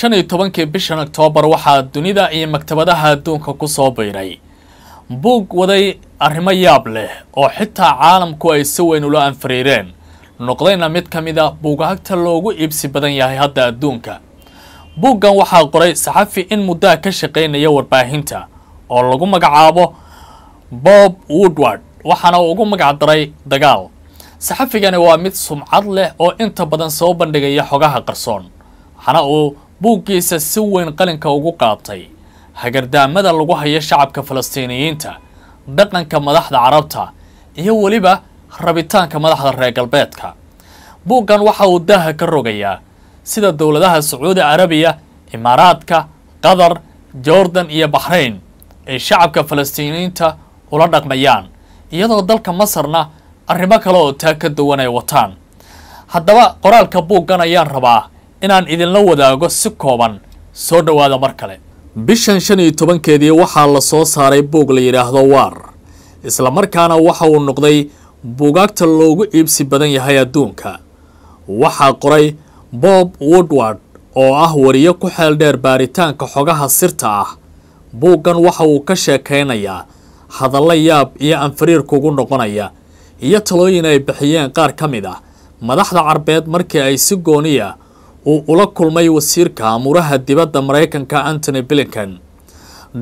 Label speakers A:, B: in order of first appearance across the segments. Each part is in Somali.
A: shan iyo tobankii bishan oktoobar waxaa dunida iyo maktabadaha adduunka ku soo biiray buug waday arrimo yaab leh oo xitaa caalamku ay si weyn ula anfariireen noqdayna mid ka mida ah buugaagta loogu iibsi badan yahay hadda adduunka buuggan waxaa qoray saxafi in muddaa ka shaqaynaya warbaahinta oo lagu magacaabo bob woodward waxaana uu ugu magacdaray dagaal saxafigani waa mid sumcad leh oo inta badan soo bandhigaya xogaha qarsoon waxaana uu buuggiisa si weyn qalinka ugu qaatay hagardaamada lagu hayo shacabka falastiiniyiinta dhaqanka madaxda carabta iyo weliba rabitaanka madaxda reer galbeedka buuggan waxa uu daaha ka rogayaa sida dowladaha sacuudi carabiya imaaraadka qatar jordan iyo bahrayn ay shacabka falastiiniyiinta ula dhaqmayaan iyadoo dalka masarna arrimo kale oo taa ka duwan ay wataan haddaba qoraalka buuggan ayaan rabaa inaan idinla wadaago si kooban soo dhowaada mar kale bishan shan iyo tobankeedii waxaa la soo saaray buug la yidhaahdo waar islamarkaana waxa uu noqday buugaagta loogu iibsi badan yahay adduunka waxaa qoray bob woodward oo ah wariye ku xeeldheer baaritaanka xogaha sirta ah buuggan waxa uu ka sheekaynayaa hadalla yaab iyo anfariir kugu noqonaya iyo talooyin ay bixiyeen qaar ka mid ah madaxda carbeed markii ay si gooniya uu ula kulmay wasiirka amuuraha dibadda maraykanka antony blinkan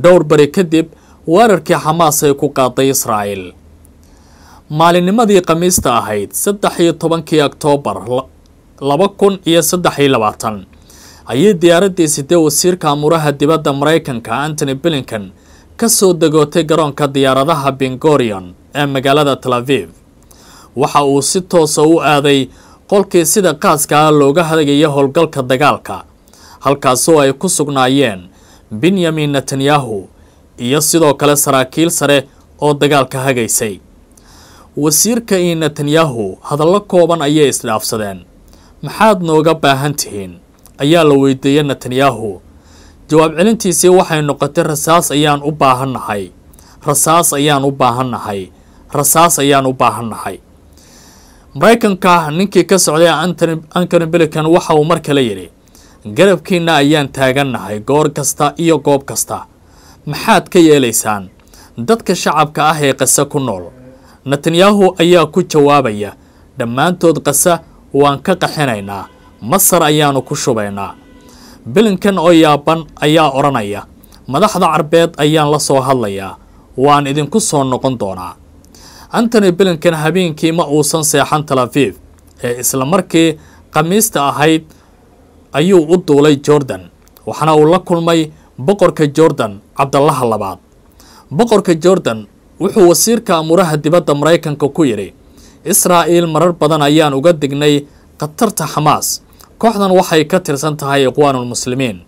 A: dhowr bari kadib weerarkii xamaas ay ku qaaday israa'el maalinnimadii khamiista ahayd saddex iyo tobankii oktoobar laba kun iyo saddex iyo labaatan ayay diyaaraddii wasiirka amuuraha dibadda maraykanka antony blinkan ka soo degootay garoonka diyaaradaha bengorion ee magaalada tel aviv waxa uu si toosa ah u aaday qolkii sida qaaskaa ah looga hadagayo howlgalka dagaalka halkaasoo ay ku sugnaayeen benyamin netanyahu iyo sidoo kale saraakiil sare oo dagaalka hagaysay wasiirka iyo netanyahu hadallo kooban ayay isdhaafsadeen maxaad nooga baahan tihiin ayaa la weydiiyey netanyahu jawaab celintiisii waxay noqotay rasaas ayaan u baahan nahay rasaas ayaan u baahan nahay rasaas ayaan u baahan nahay maraykanka ninkii ka socday antony bilican waxa uu mar kale yidhi garabkiinna ayaan taagannahay goor kasta iyo goob kasta maxaad ka yeelaysaan dadka shacabka ah ee qase ku nool netanyahu ayaa ku jawaabaya dhammaantood qasa waan ka qaxinaynaa masar ayaannu ku shubaynaa bilinkan oo yaaban ayaa odhanaya madaxda carbeed ayaan la soo hadlayaa waan idinku soo noqon doonaa antony bilinkan habeenkii ma uusan seexan tel aviv ee islamarkii khamiista ahayd ayuu u duulay jordan waxaana uu la kulmay boqorka jordan cabdallaha labaad boqorka jordan wuxuu wasiirka amuuraha dibadda maraykanka ku yidhi israa'iil marar badan ayaan uga dignay khatarta xamaas kooxdan waxay ka tirsan tahay ikwaanulmuslimiin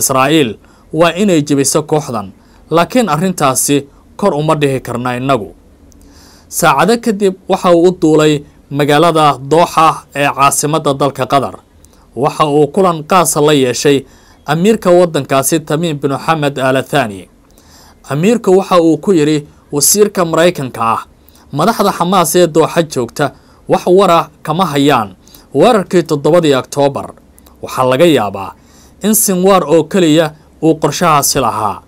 A: israa'iil waa inay jibiso kooxdan laakiin arrintaasi kor uma dhihi karna innagu saacado kadib waxa uu u duulay magaalada dooxa ee caasimadda dalka qatar waxa uu kulan qaasa la yeeshay amiirka waddankaasi tamiim bin xamed alathani amiirku waxa uu ku yidhi wasiirka maraykanka ah madaxda xamaas ee dooxa joogta wax wara kama hayaan weerarkii toddobadii oktoobar waxaa laga yaabaa in sinwaar oo keliya uu qorshahaasi lahaa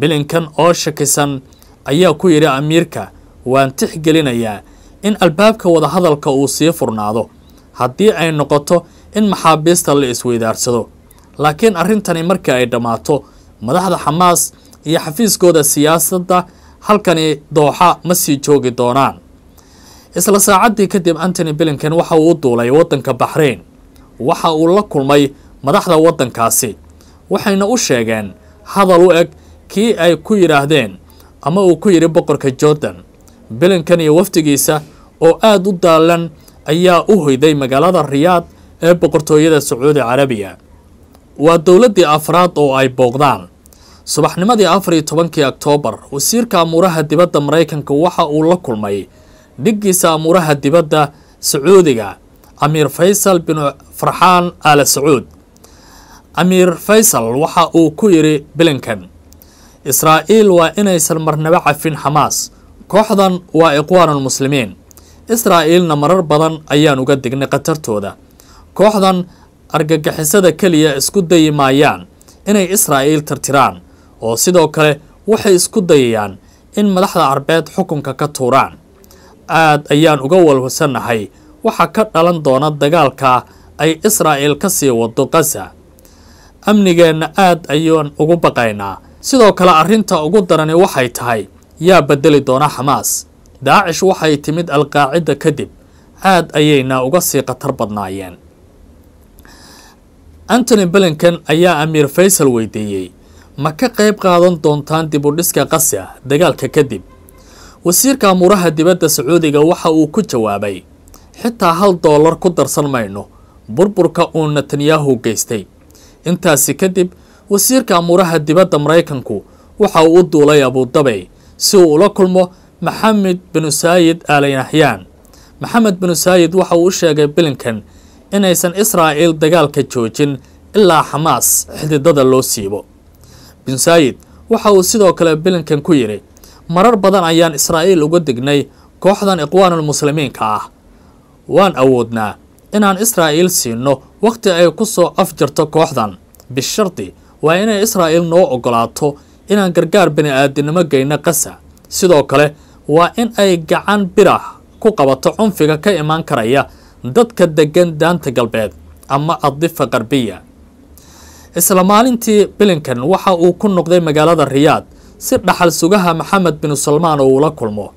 A: bilinkan oo shakisan ayaa ku yidhi amiirka waan tixgelinayaa in albaabka wadahadalka uu sii furnaado haddii ay noqoto in maxaabiista la isweydaarsado laakiin arrintani markii ay dhammaato madaxda xamaas iyo xafiiskooda siyaasadda halkani dooxa ma sii joogi doonaan isla saacaddii kadib antony bilinkan waxa uu duulay waddanka baxrayn waxa uu la kulmay madaxda waddankaasi waxayna u sheegeen hadal u eg kii ay ku yidhaahdeen ama uu ku yidhi boqorka jordan bilinkan iyo waftigiisa oo aada u daalan ayaa u hoyday magaalada riyaad ee boqortooyada sacuudi carabiya waa dowladdii afraad oo ay booqdaan subaxnimadii afar iyo tobankii oktoobar wasiirka amuuraha dibadda maraykanka waxa uu la kulmay dhiggiisa amuuraha dibadda sacuudiga amiir faysal bin farxaan aala sacuud amiir faysal waxa uu ku yidhi bilinkan israa'iil waa inaysan marnaba cafin xamaas kooxdan waa muslimiin israa'iilna marar badan ayaan uga dignay khatartooda kooxdan argagixisada keliya isku dayi maayaan inay israa'iil tirtiraan oo sidoo kale waxay isku dayayaan in madaxda carbeed xukunka ka tuuraan aad ayaan uga walwasannahay waxa ka dhalan doona dagaalka ay israa'iil ka sii waddo gaza amnigeenna aad ayaan ugu baqaynaa sidoo kale arrinta ugu darani waxay tahay yaa bedeli doona xamaas daacish waxay timid alqaacida kadib aad ayayna uga sii khatar badnaayeen antony blinkan ayaa amiir faysal weydiiyey ma ka qayb qaadan doontaan dib u dhiska qasi dagaalka kadib wasiirka amuuraha dibadda sacuudiga waxa uu ku jawaabay xitaa hal doolar ku darsan mayno burburka uu netanyahu geystay intaasi kadib wasiirka amuuraha dibadda maraykanku waxa uu u duulay abuudabey si uu ula kulmo maxamed binu saayid aalayahyaan maxamed binu saayid waxa uu u sheegay bilinkan inaysan israa'iil dagaalka joojin ilaa xamaas xididada loo siibo binu saayid waxa uu sidoo kale bilinkan ku yidhi marar badan ayaan israa'iil uga degnay kooxdan iqwaanulmuslimiinka ah waan awoodnaa inaan israa'iil siino wakhti ay ku soo af jirto kooxdan bishardi waa inay israa'iil noo oggolaato inaan gargaar bini-aadinimo geyno qasa sidoo kale waa in ay gacan birah ku qabato cunfiga ka imaan karaya dadka deggan daanta galbeed ama addifa qarbiya isla maalintii bilinkan waxa uu ku noqday magaalada riyaad si dhaxal sugaha maxamed binu salmaan oo uula kulmo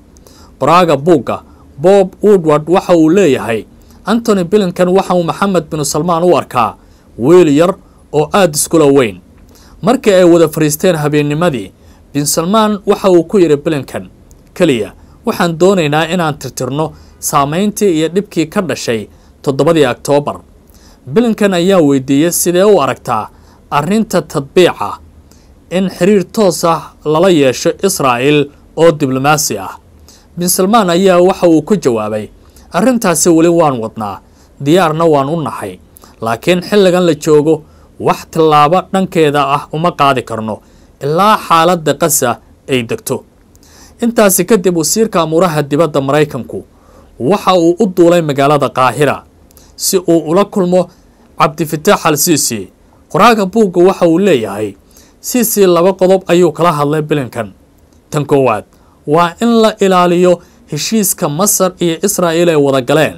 A: baraaga buugga bob woodward waxa uu leeyahay antony bilinkan waxa uu maxamed binu salmaan u arkaa wiil yar oo aada iskula weyn markii ay wada fadhiisteen habeennimadii bin salmaan waxa uu ku yidhi bilinkan keliya waxaan doonaynaa inaan tirtirno saamayntii iyo dhibkii ka dhashay toddobadii oktoobar bilinkan ayaa weydiiyey sidee u aragtaa arrinta tadbiica in xiriir toos ah lala yeesho israa'il oo diblomaasi ah bin salmaan ayaa waxa uu ku jawaabay arrintaasi weli waan wadnaa diyaarna waan u nahay laakiin xilligan la joogo wax tallaabo dhankeeda ah uma qaadi karno ilaa xaaladda qasa ay degto intaasi kadib wasiirka amuuraha dibadda maraykanku waxa uu u duulay magaalada qaahira si uu ula kulmo cabdifitaax al siisi qoraaga buugga waxa uu leeyahay siisii laba qodob ayuu kala hadlay bilinkan tan koowaad waa in la ilaaliyo heshiiska masar iyo israa'iil ay wada galeen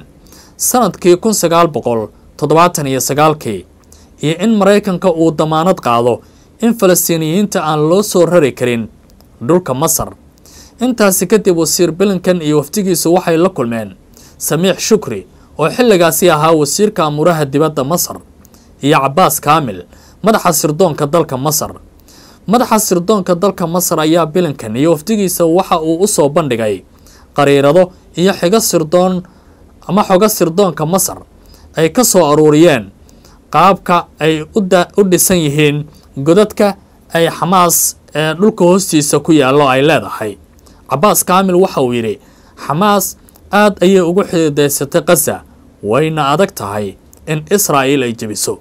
A: sanadkii kun sagaal boqol toddobaatan iyo sagaalkii iyo in maraykanka uu damaanad qaado in falastiiniyiinta aan loo soo rari karin dhulka masar intaasi kadib wasiir bilinkan iyo wafdigiisu waxay la kulmeen samiix shukri oo xilligaasi ahaa wasiirka amuraha dibadda masar iyo cabaas kaamil madaxa sirdoonka dalka masar madaxa sirdoonka dalka masar ayaa bilinkan iyo wafdigiisa waxa uu u soo bandhigay qariirado iyo xigo sirdoon ama xoga sirdoonka masar ay ka soo aruuriyeen qaabka ay u dhisan yihiin godadka ay xamaas ee dhulka hoostiisa ku yaallo ay leedahay cabaas kaamil waxa uu yidhi xamaas aad ayay ugu xididaysatay khaza wayna adag tahay in israa'iil ay jebiso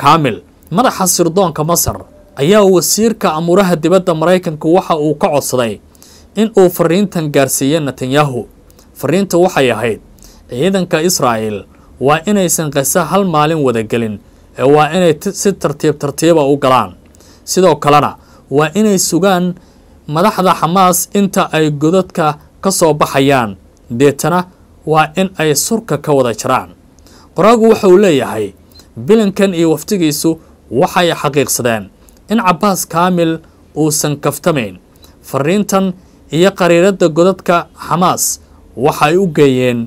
A: kaamil madaxa sirdoonka masar ayaa wasiirka amuuraha dibadda maraykanka waxa uu ka codsaday in uu fariintan gaarsiiyo netanyahu fariinta waxay ahayd ciidanka israa'il waa inaysan qesa hal maalin wada gelin ee waa inay si tartiib tartiiba ah u galaan sidoo kalena waa inay sugaan madaxda xamaas inta ay godadka ka soo baxayaan deetana waa in ay surka ka wada jiraan qoraagu waxa leeyahay bilankan iyo waftigiisu waxay xaqiiqsadeen in cabbaas kaamil uusan kaftamayn fariintan iyo qariiradda godadka xamaas waxay u geeyeen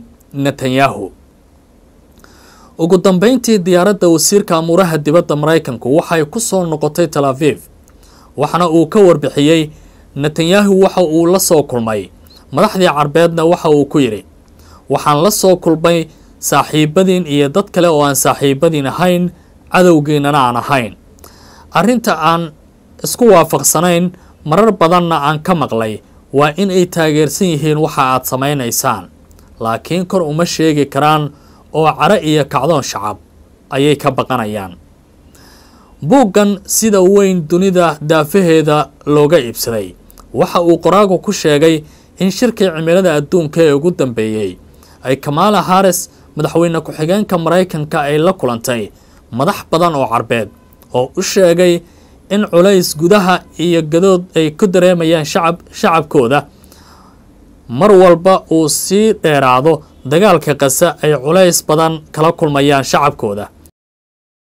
A: netanyahu ugu dambayntii diyaaradda wasiirka amuuraha dibadda maraykanku waxay ku soo noqotay tal aviv waxaana uu ka warbixiyey netanyahu waxa uu la soo kulmay madaxdii carbeedna waxa uu ku yidhi waxaan la soo kulmay saaxiibadiin iyo dad kale oo aan saaxiibadiin ahayn cadowgiinana aan ahayn arrinta aan isku waafaqsanayn marar badanna aan ka maqlay waa inay taageersan yihiin waxa aad samaynaysaan laakiin kor uma sheegi karaan oo caro iyo kacdoon shacab ayay ka baqanayaan buuggan sida weyn dunida daafaheeda looga iibsaday waxa uu qoraagu ku sheegay in shirkii cimilada adduunka ee ugu dambeeyey ay kamaala haris madaxweyne ku-xigeenka maraykanka ay la kulantay madax badan oo carbeed oo u sheegay in culays gudaha iyo gadood ay ku dareemayaan shacab shacabkooda mar walba uu sii dheeraado dagaalka qasa ay culays badan kala kulmayaan shacabkooda